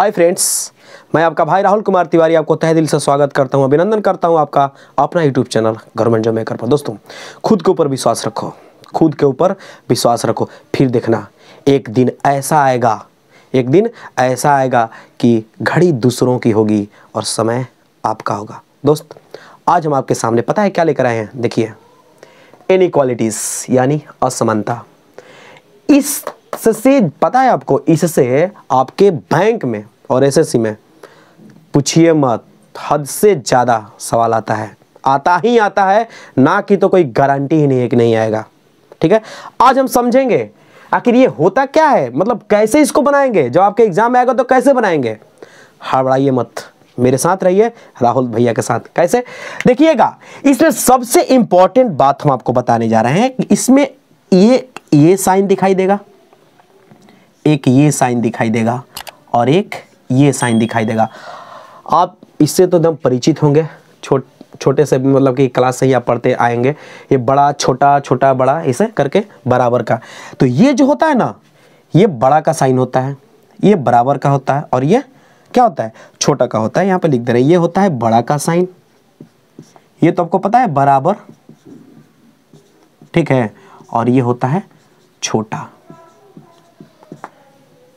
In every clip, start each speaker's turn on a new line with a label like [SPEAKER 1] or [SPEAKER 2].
[SPEAKER 1] hi friends मैं आपका भाई राहुल कुमार तिवारी आपको तह दिल से स्वागत करता हूं अभिनंदन करता हूं आपका अपना YouTube channel government job maker पर दोस्तों खुद के ऊपर विश्वास रखो खुद के ऊपर विश्वास रखो फिर देखना एक दिन ऐसा आएगा एक दिन ऐसा आएगा कि घड़ी दूसरों की होगी और समय आपका होगा दोस्त आज हम आपके सामने पता है क्या लेकर आए हैं देखिए इनिक्वालिटीज यानी असमानता इससे पता है आपको इससे आपके बैंक में और एसएससी में पूछिए मत हद से ज़्यादा सवाल आता है आता ही आता है ना कि तो कोई गारंटी ही नहीं है कि नहीं आएगा ठीक है आज हम समझेंगे आखिर ये होता क्या है मतलब कैसे इसको बनाएंगे जब आपके एग्जाम आएगा तो कैसे बनाएंगे हड़बड़ाइए मत मेरे साथ रहिए राहुल भैया के साथ कैसे देखिएगा इसमें सबसे इंपॉर्टेंट बात हम आपको बताने जा रहे हैं कि इसमें ये ये साइन दिखाई देगा एक ये साइन दिखाई देगा और एक ये साइन दिखाई देगा आप इससे तो एकदम परिचित होंगे छोट छोटे से मतलब कि क्लास से ही आप पढ़ते आएंगे ये बड़ा छोटा छोटा बड़ा इसे करके बराबर का तो ये जो होता है ना ये बड़ा का साइन होता है ये बराबर का होता है और ये क्या होता है छोटा का होता है यहाँ पे लिख दे रहे ये होता है बड़ा का साइन ये तो आपको पता है बराबर ठीक है और ये होता है छोटा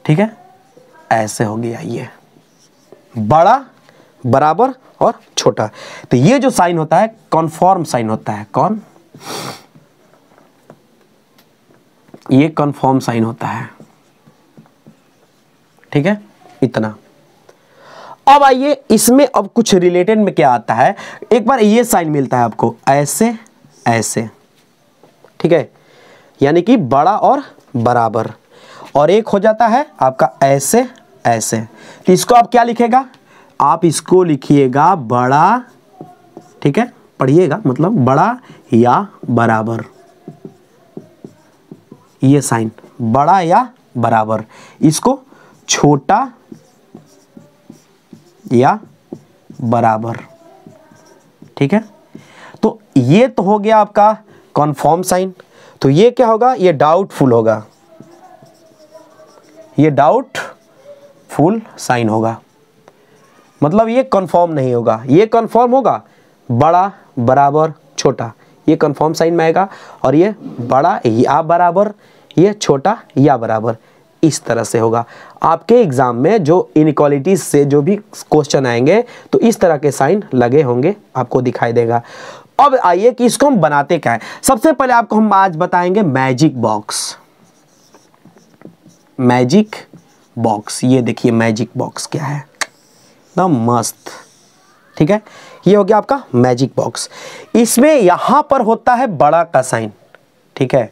[SPEAKER 1] ठीक है ऐसे हो गया ये बड़ा बराबर और छोटा तो ये जो साइन होता है कॉन्फॉर्म साइन होता है कौन ये कॉन्फॉर्म साइन होता है ठीक है इतना अब आइए इसमें अब कुछ रिलेटेड में क्या आता है एक बार ये साइन मिलता है आपको ऐसे ऐसे ठीक है यानी कि बड़ा और बराबर और एक हो जाता है आपका ऐसे ऐसे तो इसको आप क्या लिखेगा आप इसको लिखिएगा बड़ा ठीक है पढ़िएगा मतलब बड़ा या बराबर ये साइन बड़ा या बराबर इसको छोटा या बराबर ठीक है तो ये तो हो गया आपका कॉन्फॉर्म साइन तो ये क्या होगा ये डाउटफुल होगा ये डाउट फुल साइन होगा मतलब ये कन्फर्म नहीं होगा ये कन्फर्म होगा बड़ा बराबर छोटा ये कन्फर्म साइन में आएगा और ये बड़ा या बराबर ये छोटा या बराबर इस तरह से होगा आपके एग्ज़ाम में जो इनक्वालिटी से जो भी क्वेश्चन आएंगे तो इस तरह के साइन लगे होंगे आपको दिखाई देगा अब आइए कि इसको हम बनाते क्या है सबसे पहले आपको हम आज बताएंगे मैजिक बॉक्स मैजिक बॉक्स ये देखिए मैजिक बॉक्स क्या है ना मस्त ठीक है ये हो गया आपका मैजिक बॉक्स इसमें यहां पर होता है बड़ा का साइन ठीक है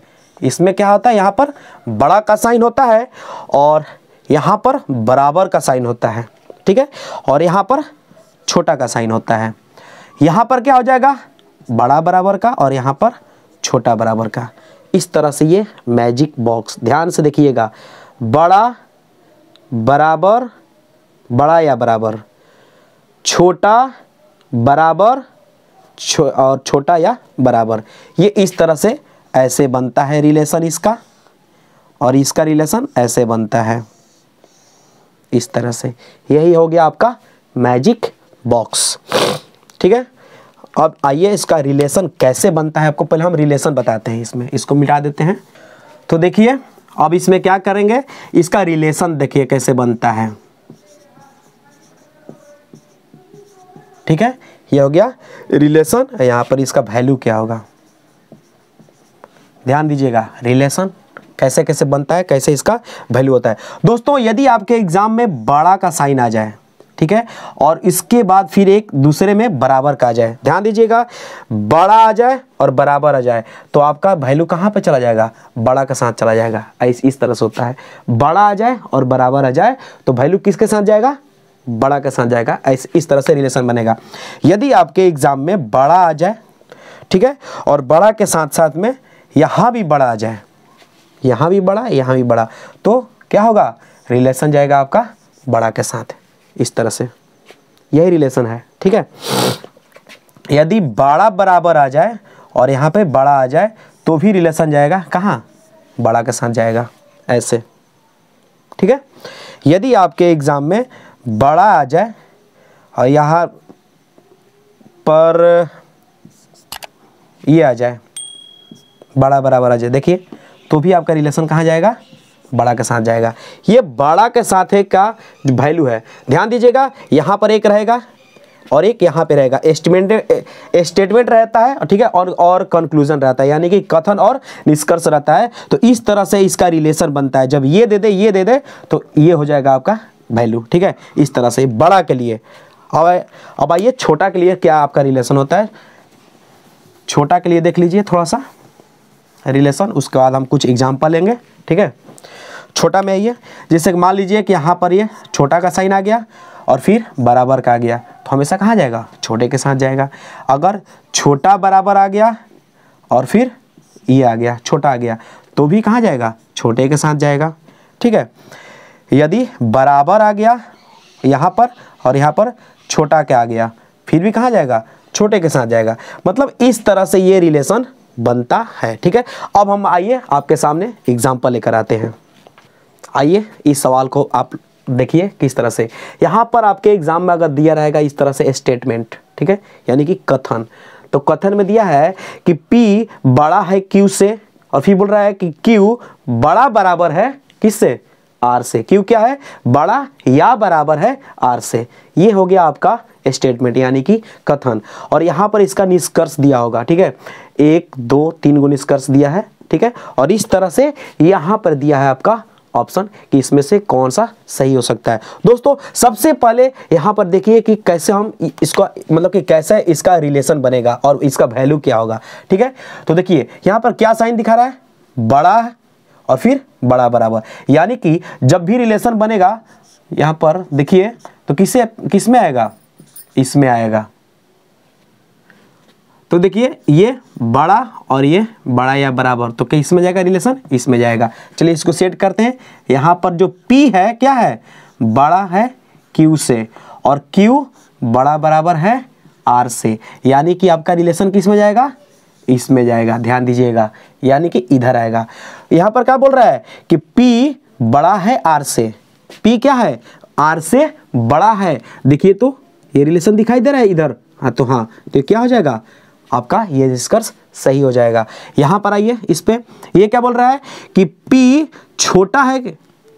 [SPEAKER 1] इसमें क्या होता है यहां पर बड़ा का साइन होता है और यहां पर बराबर का साइन होता है ठीक है और यहां पर छोटा का साइन होता है यहां पर क्या हो जाएगा बड़ा बराबर का और यहां पर छोटा बराबर का इस तरह से ये मैजिक बॉक्स ध्यान से देखिएगा बड़ा बराबर बड़ा या बराबर छोटा बराबर छो, और छोटा या बराबर ये इस तरह से ऐसे बनता है रिलेशन इसका और इसका रिलेशन ऐसे बनता है इस तरह से यही हो गया आपका मैजिक बॉक्स ठीक है अब आइए इसका रिलेशन कैसे बनता है आपको पहले हम रिलेशन बताते हैं इसमें इसको मिटा देते हैं तो देखिए अब इसमें क्या करेंगे इसका रिलेशन देखिए कैसे बनता है ठीक है ये हो गया रिलेशन यहाँ पर इसका वैल्यू क्या होगा ध्यान दीजिएगा रिलेशन कैसे कैसे बनता है कैसे इसका वैल्यू होता है दोस्तों यदि आपके एग्जाम में बड़ा का साइन आ जाए ठीक है और इसके बाद फिर एक दूसरे में बराबर का आ जाए ध्यान दीजिएगा बड़ा आ जाए और बराबर आ जाए तो आपका वैल्यू कहाँ पर चला जाएगा बड़ा के साथ चला जाएगा इस इस तरह से होता है बड़ा आ जाए और बराबर आ जाए तो वैल्यू किसके साथ जाएगा बड़ा के साथ जाएगा इस, इस तरह से रिलेशन बनेगा यदि आपके एग्ज़ाम में बड़ा आ जाए ठीक है और बड़ा के साथ साथ में यहाँ भी बड़ा आ जाए यहाँ भी बड़ा यहाँ भी बड़ा तो क्या होगा रिलेशन जाएगा आपका बड़ा के साथ इस तरह से यही रिलेशन है ठीक है यदि बड़ा बराबर आ जाए और यहाँ पे बड़ा आ जाए तो भी रिलेशन जाएगा कहाँ बड़ा के साथ जाएगा ऐसे ठीक है यदि आपके एग्ज़ाम में बड़ा आ जाए और यहाँ पर ये आ जाए बड़ा बराबर आ जाए देखिए तो भी आपका रिलेशन कहाँ जाएगा बड़ा के साथ जाएगा ये बड़ा के साथ एक का वैल्यू है ध्यान दीजिएगा यहाँ पर एक रहेगा और एक यहाँ पे रहेगा एस्टिमेंट स्टेटमेंट रहता है ठीक है और और कंक्लूजन रहता है यानी कि कथन और निष्कर्ष रहता है तो इस तरह से इसका रिलेशन बनता है जब ये दे दे ये दे दे तो ये हो जाएगा आपका वैल्यू ठीक है इस तरह से बड़ा के लिए अब अब आइए छोटा के लिए क्या आपका रिलेशन होता है छोटा के लिए देख लीजिए थोड़ा सा रिलेशन उसके बाद हम कुछ एग्जाम्पल लेंगे ठीक है छोटा में आइए जैसे मान लीजिए कि यहाँ पर ये छोटा का साइन आ गया और फिर बराबर का आ गया तो हमेशा कहाँ जाएगा छोटे के साथ जाएगा अगर छोटा बराबर आ गया और फिर ये आ गया छोटा आ गया तो भी कहाँ जाएगा छोटे के साथ जाएगा ठीक है यदि बराबर आ गया यहाँ पर और यहाँ पर छोटा के आ गया फिर भी कहाँ जाएगा छोटे के साथ जाएगा मतलब इस तरह से ये रिलेशन बनता है ठीक है अब हम आइए आपके सामने एग्जाम्पल लेकर आते हैं आइए इस सवाल को आप देखिए किस तरह से यहाँ पर आपके एग्जाम में अगर दिया रहेगा इस तरह से स्टेटमेंट ठीक है यानी कि कथन तो कथन में दिया है कि P बड़ा है Q से और फिर बोल रहा है कि Q बड़ा बराबर है किससे R से Q क्या है बड़ा या बराबर है R से ये हो गया आपका स्टेटमेंट यानी कि कथन और यहाँ पर इसका निष्कर्ष दिया होगा ठीक है एक दो तीन गो निष्कर्ष दिया है ठीक है और इस तरह से यहाँ पर दिया है आपका ऑप्शन कि इसमें से कौन सा सही हो सकता है दोस्तों सबसे पहले यहां पर देखिए कि कैसे हम इसका मतलब कि कैसे इसका रिलेशन बनेगा और इसका वैल्यू क्या होगा ठीक है तो देखिए यहां पर क्या साइन दिखा रहा है बड़ा है और फिर बड़ा बराबर यानी कि जब भी रिलेशन बनेगा यहां पर देखिए तो किसे किस आएगा इसमें आएगा तो देखिए ये बड़ा और ये बड़ा या बराबर तो इसमें जाएगा रिलेशन इसमें जाएगा चलिए इसको सेट करते हैं यहाँ पर जो P है क्या है बड़ा है Q से और Q बड़ा बराबर है R से यानी कि आपका रिलेशन किस में जाएगा इसमें जाएगा ध्यान दीजिएगा यानी कि इधर आएगा यहाँ पर क्या बोल रहा है कि पी बड़ा है आर से पी क्या है आर से बड़ा है देखिए तो ये रिलेशन दिखाई दे रहा है इधर हाँ तो हाँ तो क्या हो जाएगा आपका ये निष्कर्ष सही हो जाएगा यहां पर आइए इस पर यह क्या बोल रहा है कि पी छोटा है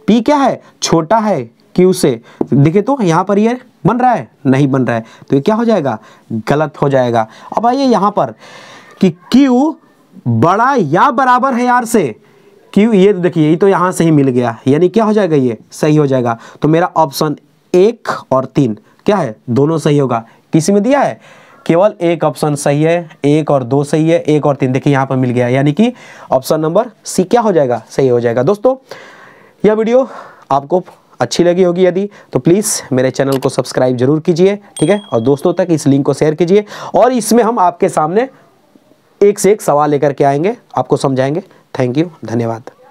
[SPEAKER 1] पी क्या है छोटा है क्यू से देखे तो यहां पर ये बन रहा है नहीं बन रहा है तो ये क्या हो जाएगा गलत हो जाएगा अब आइए यहां पर कि क्यू बड़ा या बराबर है यार से क्यू ये तो देखिए ये तो यहां से ही मिल गया यानी क्या हो जाएगा ये सही हो जाएगा तो मेरा ऑप्शन एक और तीन क्या है दोनों सही होगा किसी में दिया है केवल एक ऑप्शन सही है एक और दो सही है एक और तीन देखिए यहाँ पर मिल गया यानी कि ऑप्शन नंबर सी क्या हो जाएगा सही हो जाएगा दोस्तों यह वीडियो आपको अच्छी लगी होगी यदि तो प्लीज़ मेरे चैनल को सब्सक्राइब जरूर कीजिए ठीक है और दोस्तों तक इस लिंक को शेयर कीजिए और इसमें हम आपके सामने एक से एक सवाल लेकर के आएंगे आपको समझाएंगे थैंक यू धन्यवाद